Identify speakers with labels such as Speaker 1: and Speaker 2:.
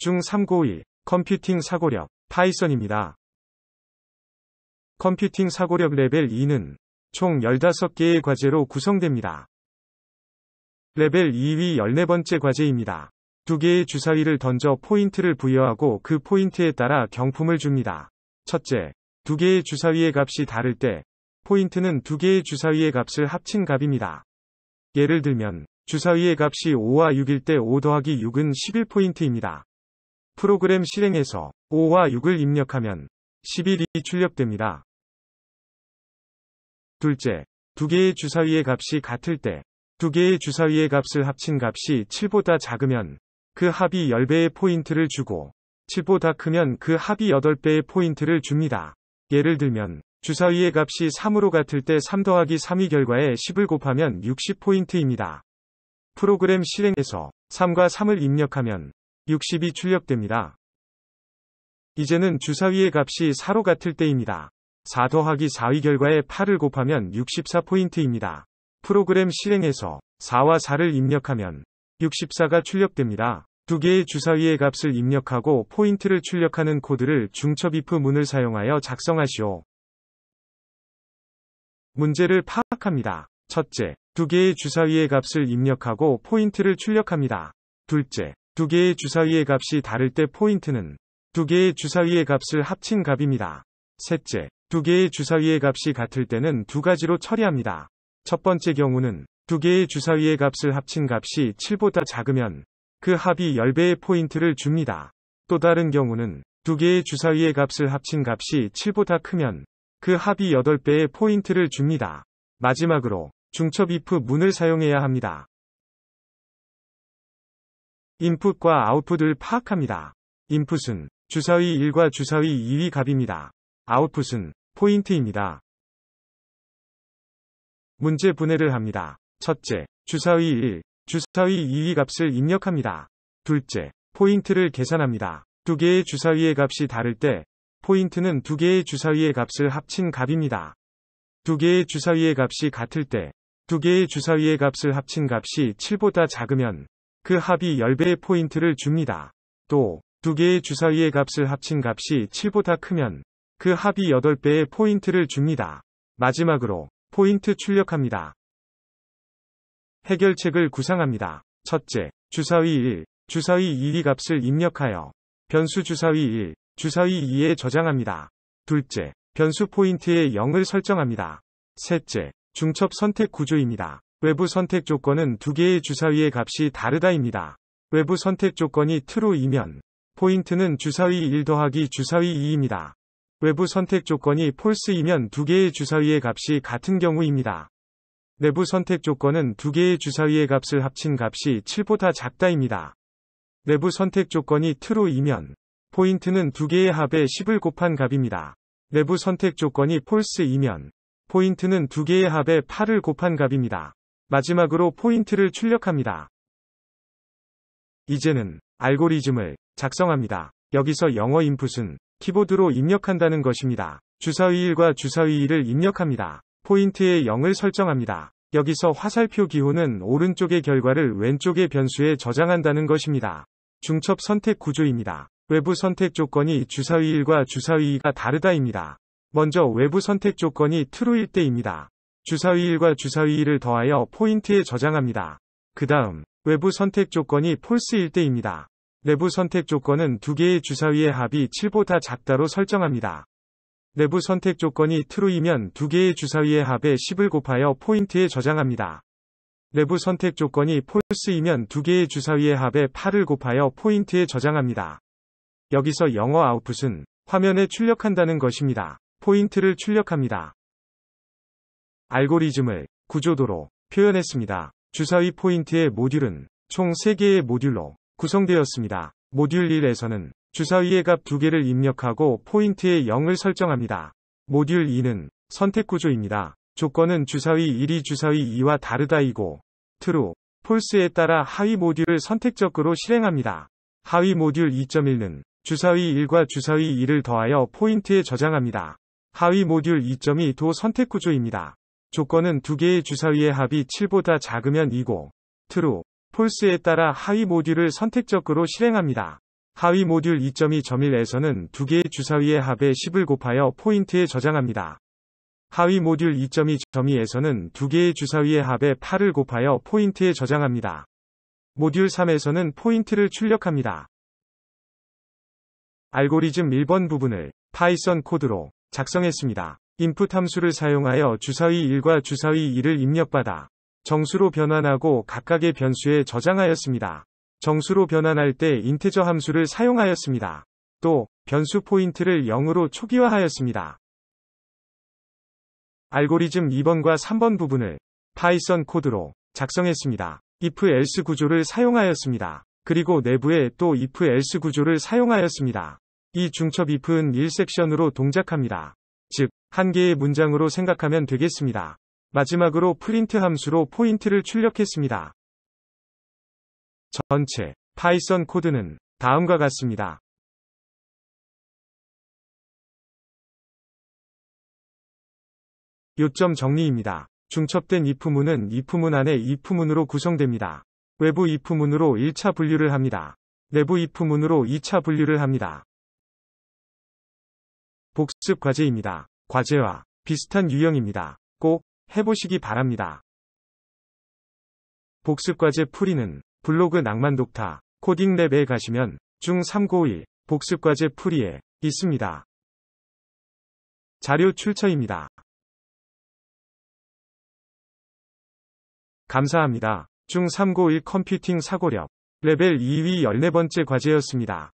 Speaker 1: 중391 컴퓨팅 사고력 파이썬입니다. 컴퓨팅 사고력 레벨 2는 총 15개의 과제로 구성됩니다. 레벨 2위 14번째 과제입니다. 두 개의 주사위를 던져 포인트를 부여하고 그 포인트에 따라 경품을 줍니다. 첫째, 두 개의 주사위의 값이 다를 때 포인트는 두 개의 주사위의 값을 합친 값입니다. 예를 들면 주사위의 값이 5와 6일 때 5 더하기 6은 11포인트입니다. 프로그램 실행에서 5와 6을 입력하면 11이 출력됩니다. 둘째, 두 개의 주사위의 값이 같을 때 두 개의 주사위의 값을 합친 값이 7보다 작으면 그 합이 10배의 포인트를 주고 7보다 크면 그 합이 8배의 포인트를 줍니다. 예를 들면 주사위의 값이 3으로 같을 때 3 더하기 3이 결과에 10을 곱하면 60포인트입니다. 프로그램 실행에서 3과 3을 입력하면 60이 출력됩니다. 이제는 주사위의 값이 4로 같을 때입니다. 4 더하기 4의 결과에 8을 곱하면 64포인트입니다. 프로그램 실행에서 4와 4를 입력하면 64가 출력됩니다. 두 개의 주사위의 값을 입력하고 포인트를 출력하는 코드를 중첩 if 문을 사용하여 작성하시오. 문제를 파악합니다. 첫째, 두 개의 주사위의 값을 입력하고 포인트를 출력합니다. 둘째, 두 개의 주사위의 값이 다를 때 포인트는 두 개의 주사위의 값을 합친 값입니다. 셋째, 두 개의 주사위의 값이 같을 때는 두 가지로 처리합니다. 첫 번째 경우는 두 개의 주사위의 값을 합친 값이 7보다 작으면 그 합이 10배의 포인트를 줍니다. 또 다른 경우는 두 개의 주사위의 값을 합친 값이 7보다 크면 그 합이 8배의 포인트를 줍니다. 마지막으로 중첩 if 문을 사용해야 합니다. 인풋과 아웃풋을 파악합니다. 인풋은 주사위 1과 주사위 2위 값입니다. 아웃풋은 포인트입니다. 문제 분해를 합니다. 첫째, 주사위 1, 주사위 2위 값을 입력합니다. 둘째, 포인트를 계산합니다. 두 개의 주사위의 값이 다를 때 포인트는 두 개의 주사위의 값을 합친 값입니다. 두 개의 주사위의 값이 같을 때두 개의 주사위의 값을 합친 값이 7보다 작으면 그 합이 10배의 포인트를 줍니다. 또, 두 개의 주사위의 값을 합친 값이 7보다 크면 그 합이 8배의 포인트를 줍니다. 마지막으로 포인트 출력합니다. 해결책을 구상합니다. 첫째, 주사위 1, 주사위 2의 값을 입력하여 변수 주사위 1, 주사위 2에 저장합니다. 둘째, 변수 포인트의 0을 설정합니다. 셋째, 중첩 선택 구조입니다. 외부 선택 조건은 두 개의 주사위의 값이 다르다입니다. 외부 선택 조건이 true이면 포인트는 주사위 1 더하기 주사위 2입니다. 외부 선택 조건이 false이면 두 개의 주사위의 값이 같은 경우입니다. 내부 선택 조건은 두 개의 주사위의 값을 합친 값이 7보다 작다입니다. 내부 선택 조건이 true이면 포인트는 두 개의 합에 10을 곱한 값입니다. 내부 선택 조건이 false이면 포인트는 두 개의 합에 8을 곱한 값입니다. 마지막으로 포인트를 출력합니다. 이제는 알고리즘을 작성합니다. 여기서 영어 인풋은 키보드로 입력한다는 것입니다. 주사위 1과 주사위 2를 입력합니다. 포인트의 0을 설정합니다. 여기서 화살표 기호는 오른쪽의 결과를 왼쪽의 변수에 저장한다는 것입니다. 중첩 선택 구조입니다. 외부 선택 조건이 주사위 1과 주사위 2가 다르다입니다. 먼저 외부 선택 조건이 true일 때입니다. 주사위 1과 주사위 2를 더하여 포인트에 저장합니다. 그 다음 외부 선택 조건이 false일 때입니다. 내부 선택 조건은 두 개의 주사위의 합이 7보다 작다로 설정합니다. 내부 선택 조건이 true이면 두 개의 주사위의 합에 10을 곱하여 포인트에 저장합니다. 내부 선택 조건이 false이면 두 개의 주사위의 합에 8을 곱하여 포인트에 저장합니다. 여기서 영어 o u t p u t 은 화면에 출력한다는 것입니다. 포인트를 출력합니다. 알고리즘을 구조도로 표현했습니다. 주사위 포인트의 모듈은 총 3개의 모듈로 구성되었습니다. 모듈 1에서는 주사위의 값 2개를 입력하고 포인트의 0을 설정합니다. 모듈 2는 선택 구조입니다. 조건은 주사위 1이 주사위 2와 다르다이고 true, false에 따라 하위 모듈을 선택적으로 실행합니다. 하위 모듈 2 1은 주사위 1과 주사위 2를 더하여 포인트에 저장합니다. 하위 모듈 2.2도 선택 구조입니다. 조건은 두 개의 주사위의 합이 7보다 작으면 2고, t r 폴스에 따라 하위 모듈을 선택적으로 실행합니다. 하위 모듈 2.2.1에서는 두 개의 주사위의 합에 10을 곱하여 포인트에 저장합니다. 하위 모듈 2.2.2에서는 두 개의 주사위의 합에 8을 곱하여 포인트에 저장합니다. 모듈 3에서는 포인트를 출력합니다. 알고리즘 1번 부분을 파이썬 코드로 작성했습니다. 인풋 함수를 사용하여 주사위 1과 주사위 2를 입력받아 정수로 변환하고 각각의 변수에 저장하였습니다. 정수로 변환할 때 인테저 함수를 사용하였습니다. 또 변수 포인트를 0으로 초기화하였습니다. 알고리즘 2번과 3번 부분을 파이썬 코드로 작성했습니다. if else 구조를 사용하였습니다. 그리고 내부에 또 if else 구조를 사용하였습니다. 이 중첩 if은 1섹션으로 동작합니다. 즉, 한 개의 문장으로 생각하면 되겠습니다. 마지막으로 프린트 함수로 포인트를 출력했습니다. 전체 파이썬 코드는 다음과 같습니다. 요점 정리입니다. 중첩된 if문은 if문 안에 if문으로 구성됩니다. 외부 if문으로 1차 분류를 합니다. 내부 if문으로 2차 분류를 합니다. 복습 과제입니다. 과제와 비슷한 유형입니다. 꼭 해보시기 바랍니다. 복습 과제 풀이는 블로그 낭만 독타 코딩 랩에 가시면 중3고1 복습 과제 풀이에 있습니다. 자료 출처입니다. 감사합니다. 중3고1 컴퓨팅 사고력 레벨 2위 14번째 과제였습니다.